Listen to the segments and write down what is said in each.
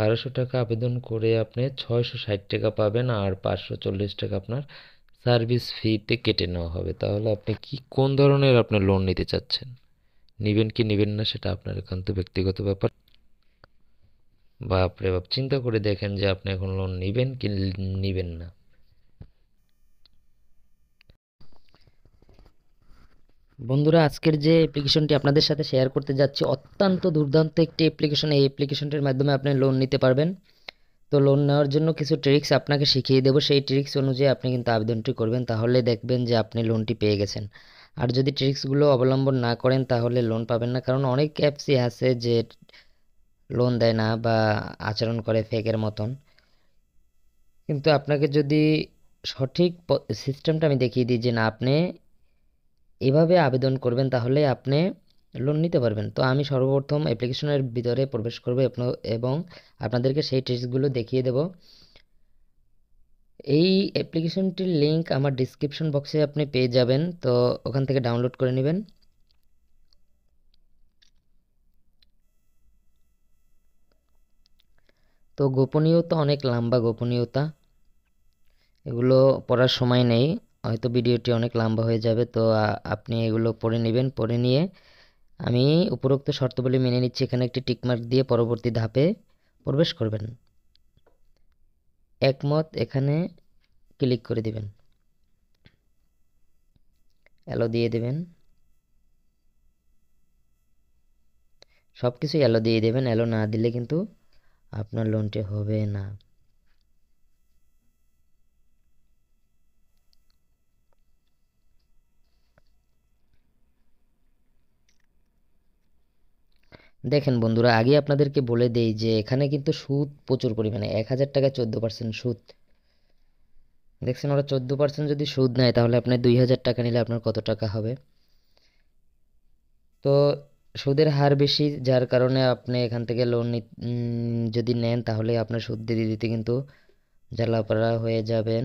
বারোশো টাকা আবেদন করে আপনি ছয়শো ষাট টাকা পাবেন আর পাঁচশো চল্লিশ টাকা আপনার সার্ভিস ফিতে কেটে নেওয়া হবে তাহলে আপনি কি কোন ধরনের আপনার লোন নিতে চাচ্ছেন নেবেন কি নেবেন না সেটা আপনার একান্ত ব্যক্তিগত ব্যাপার বাপরে বাপ চিন্তা করে দেখেন যে আপনি এখন লোন নেবেন কি নেবেন না বন্ধুরা আজকের যে অ্যাপ্লিকেশনটি আপনাদের সাথে শেয়ার করতে যাচ্ছি অত্যন্ত দুর্দান্ত একটি অ্যাপ্লিকেশন এই অ্যাপ্লিকেশনটির মাধ্যমে আপনি লোন নিতে পারবেন তো লোন নেওয়ার জন্য কিছু ট্রিক্স আপনাকে শিখিয়ে দেবো সেই ট্রিক্স অনুযায়ী আপনি কিন্তু আবেদনটি করবেন তাহলে দেখবেন যে আপনি লোনটি পেয়ে গেছেন আর যদি ট্রিক্সগুলো অবলম্বন না করেন তাহলে লোন পাবেন না কারণ অনেক অ্যাপসই আছে যে লোন দেয় না বা আচরণ করে ফেকের মতন কিন্তু আপনাকে যদি সঠিক সিস্টেমটা আমি দেখিয়ে দিই যে না আপনি এভাবে আবেদন করবেন তাহলে আপনি লোন নিতে পারবেন তো আমি সর্বপ্রথম অ্যাপ্লিকেশনের ভিতরে প্রবেশ করব এবং আপনাদেরকে সেই টেস্টগুলো দেখিয়ে দেব এই অ্যাপ্লিকেশনটির লিঙ্ক আমার ডিসক্রিপশন বক্সে আপনি পেয়ে যাবেন তো ওখান থেকে ডাউনলোড করে নেবেন তো গোপনীয়তা অনেক লম্বা গোপনীয়তা এগুলো পড়ার সময় নেই হয়তো ভিডিওটি অনেক লম্বা হয়ে যাবে তো আপনি এগুলো পড়ে নেবেন পড়ে নিয়ে আমি উপরোক্ত শর্তাবলী মেনে নিচ্ছি এখানে একটি টিকমার্ক দিয়ে পরবর্তী ধাপে প্রবেশ করবেন একমত এখানে ক্লিক করে দিবেন অ্যালো দিয়ে দেবেন সব কিছু অ্যালো দিয়ে দেবেন অ্যালো না দিলে কিন্তু আপনার লোনটি হবে না দেখেন বন্ধুরা আগে আপনাদেরকে বলে দেই যে এখানে কিন্তু সুদ প্রচুর পরিমাণে এক হাজার টাকায় চোদ্দো পার্সেন্ট সুদ দেখছেন ওরা চোদ্দো পার্সেন্ট যদি সুদ নেয় তাহলে আপনার দুই হাজার টাকা নিলে আপনার কত টাকা হবে তো সুদের হার বেশি যার কারণে আপনি এখান থেকে লোন যদি নেন তাহলে আপনার সুদ দিতে দিতে কিন্তু জ্বালাপাড়া হয়ে যাবেন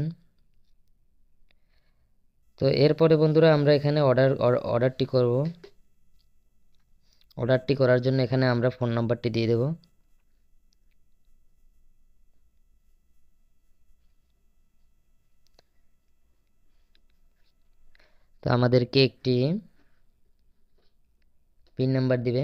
তো এরপরে বন্ধুরা আমরা এখানে অর্ডার অর্ডারটি করব অর্ডারটি করার জন্য এখানে আমরা ফোন নাম্বারটি দিয়ে দেব তো আমাদেরকে একটি পিন নাম্বার দিবে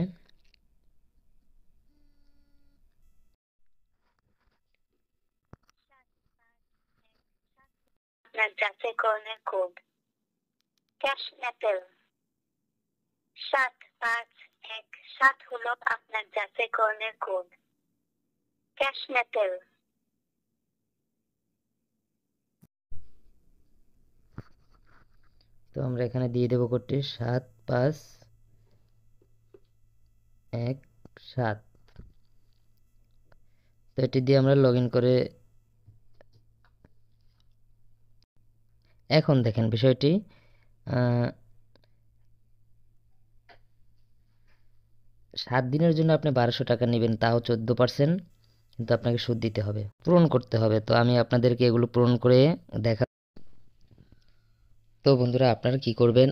সাত পাঁচ এক সাত হল আপনার যাচাইকরণের কোড ক্যাশ মেটেল তো আমরা এখানে দিয়ে দেবো কোডটি সাত পাঁচ এক সাত তো এটি দিয়ে আমরা লগ করে এখন দেখেন বিষয়টি সাত দিনের জন্য আপনি বারোশো টাকা নেবেন তাও চোদ্দো পার্সেন্ট কিন্তু আপনাকে সুদ দিতে হবে পূরণ করতে হবে তো আমি আপনাদেরকে এগুলো পূরণ করে দেখা তো বন্ধুরা আপনারা কি করবেন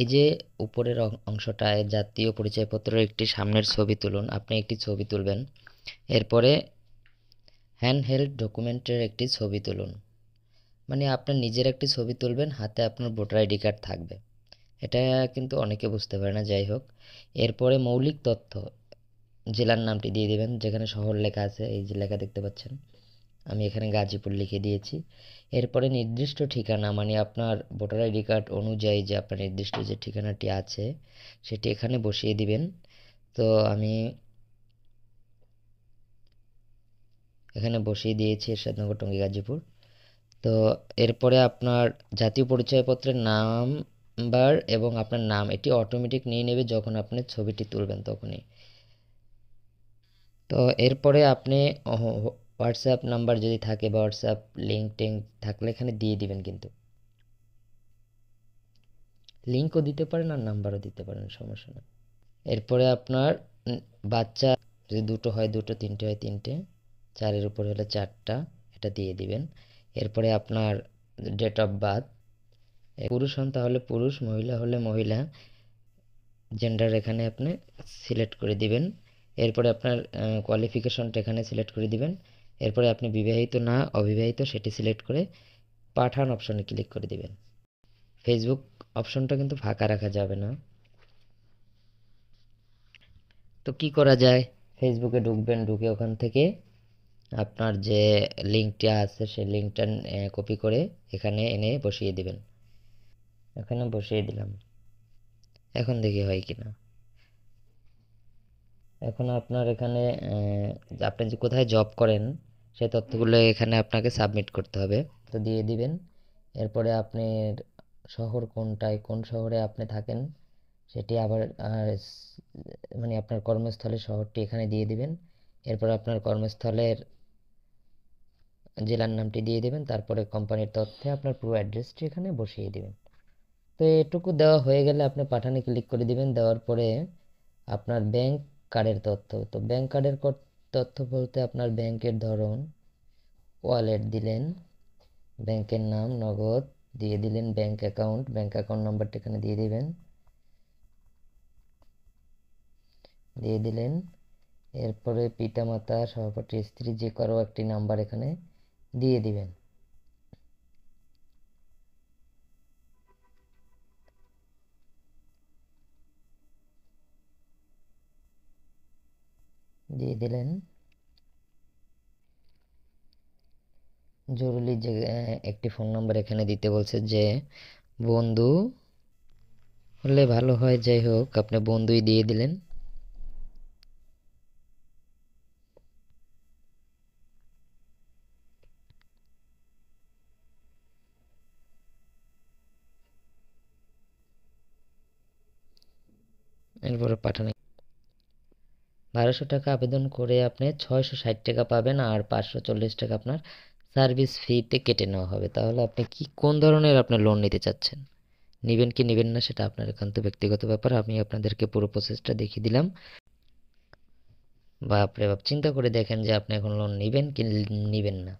এই যে উপরের অংশটায় জাতীয় পরিচয়পত্রের একটি সামনের ছবি তুলুন আপনি একটি ছবি তুলবেন এরপরে হ্যান্ড হেল্ড ডকুমেন্টের একটি ছবি তুলুন মানে আপনার নিজের একটি ছবি তুলবেন হাতে আপনার ভোটার আইডি কার্ড থাকবে এটা কিন্তু অনেকে বুঝতে পারে না যাই হোক এরপরে মৌলিক তথ্য জেলার নামটি দিয়ে দেবেন যেখানে শহর লেখা আছে এই যে লেখা দেখতে পাচ্ছেন আমি এখানে গাজীপুর লিখে দিয়েছি এরপরে নির্দিষ্ট ঠিকানা মানে আপনার ভোটার আইডি কার্ড অনুযায়ী যে আপনার নির্দিষ্ট যে ঠিকানাটি আছে সেটি এখানে বসিয়ে দিবেন তো আমি এখানে বসিয়ে দিয়েছি এরশাদনগর টঙ্গী গাজীপুর তো এরপরে আপনার জাতীয় পরিচয়পত্রের নাম নাম্বার এবং আপনার নাম এটি অটোমেটিক নিয়ে নেবে যখন আপনি ছবিটি তুলবেন তখনই তো এরপরে আপনি হোয়াটসঅ্যাপ নাম্বার যদি থাকে বা হোয়াটসঅ্যাপ লিঙ্ক টিঙ্ক থাকলে এখানে দিয়ে দিবেন কিন্তু লিঙ্কও দিতে পারেন আর নাম্বারও দিতে পারেন সমস্যা না এরপরে আপনার বাচ্চা যদি দুটো হয় দুটো তিনটে হয় তিনটে চারের উপরে হলে চারটা এটা দিয়ে দিবেন এরপরে আপনার ডেট অফ বার্থ পুরুষ হন তাহলে পুরুষ মহিলা হলে মহিলা জেন্ডার এখানে আপনি সিলেক্ট করে দিবেন এরপরে আপনার কোয়ালিফিকেশনটা এখানে সিলেক্ট করে দিবেন এরপরে আপনি বিবাহিত না অবিবাহিত সেটি সিলেক্ট করে পাঠান অপশনে ক্লিক করে দিবেন ফেসবুক অপশনটা কিন্তু ফাঁকা রাখা যাবে না তো কি করা যায় ফেসবুকে ঢুকবেন ঢুকে ওখান থেকে আপনার যে লিঙ্কটা আছে সেই লিঙ্কটা কপি করে এখানে এনে বসিয়ে দিবেন এখানে বসিয়ে দিলাম এখন দেখি হয় কি না এখন আপনার এখানে আপনি যে কোথায় জব করেন সেই তথ্যগুলো এখানে আপনাকে সাবমিট করতে হবে তো দিয়ে দিবেন এরপরে আপনি শহর কোনটায় কোন শহরে আপনি থাকেন সেটি আবার মানে আপনার কর্মস্থলের শহরটি এখানে দিয়ে দিবেন এরপর আপনার কর্মস্থলের জেলার নামটি দিয়ে দেবেন তারপরে কোম্পানির তথ্যে আপনার পুরো অ্যাড্রেসটি এখানে বসিয়ে দেবেন তো এটুকু দেওয়া হয়ে গেলে আপনি পাঠানে ক্লিক করে দিবেন দেওয়ার পরে আপনার ব্যাংক কার্ডের তথ্য তো ব্যাংক কার্ডের তথ্য বলতে আপনার ব্যাংকের ধরন ওয়ালেট দিলেন ব্যাংকের নাম নগদ দিয়ে দিলেন ব্যাংক অ্যাকাউন্ট ব্যাংক অ্যাকাউন্ট নাম্বারটা এখানে দিয়ে দিবেন দিয়ে দিলেন এরপরে পিতামাতা সহপাঠী স্ত্রী যে কারো একটি নাম্বার এখানে দিয়ে দিবেন দিয়ে দিলেন জরুরি যে একটি ফোন নাম্বার এখানে দিতে বলছে যে বন্ধু হলে ভালো হয় যাই হোক আপনি বন্ধুই দিয়ে দিলেন এরপরে পাঠানো বারোশো টাকা আবেদন করে আপনি ছয়শো ষাট টাকা পাবেন আর পাঁচশো চল্লিশ টাকা আপনার সার্ভিস ফিতে কেটে নেওয়া হবে তাহলে আপনি কি কোন ধরনের আপনার লোন নিতে চাচ্ছেন নেবেন কি নেবেন না সেটা আপনার একান্ত ব্যক্তিগত ব্যাপার আমি আপনাদেরকে পুরো প্রসেসটা দেখিয়ে দিলাম বা আপনি চিন্তা করে দেখেন যে আপনি এখন লোন নেবেন কি নেবেন না